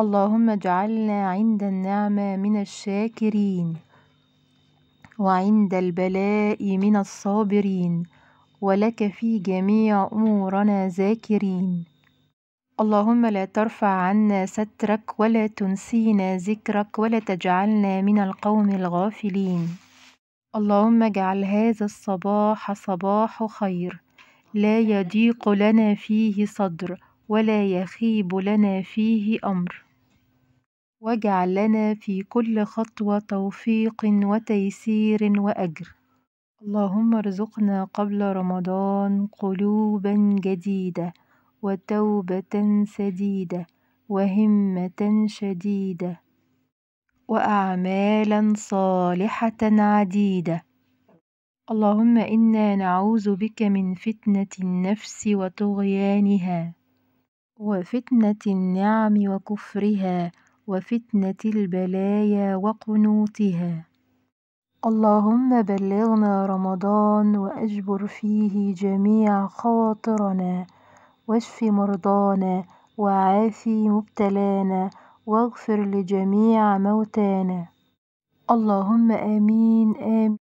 اللهم اجعلنا عند النعمة من الشاكرين وعند البلاء من الصابرين ولك في جميع أمورنا ذاكرين اللهم لا ترفع عنا سترك ولا تنسينا ذكرك ولا تجعلنا من القوم الغافلين اللهم اجعل هذا الصباح صباح خير لا يضيق لنا فيه صدر ولا يخيب لنا فيه امر واجعل لنا في كل خطوة توفيق وتيسير وأجر اللهم ارزقنا قبل رمضان قلوبا جديدة وتوبة سديدة وهمة شديدة وأعمالا صالحة عديدة اللهم إنا نعوذ بك من فتنة النفس وطغيانها وفتنة النعم وكفرها وفتنة البلايا وقنوتها اللهم بلغنا رمضان وأجبر فيه جميع خواطرنا واشف مرضانا وعافي مبتلانا واغفر لجميع موتانا اللهم آمين آمين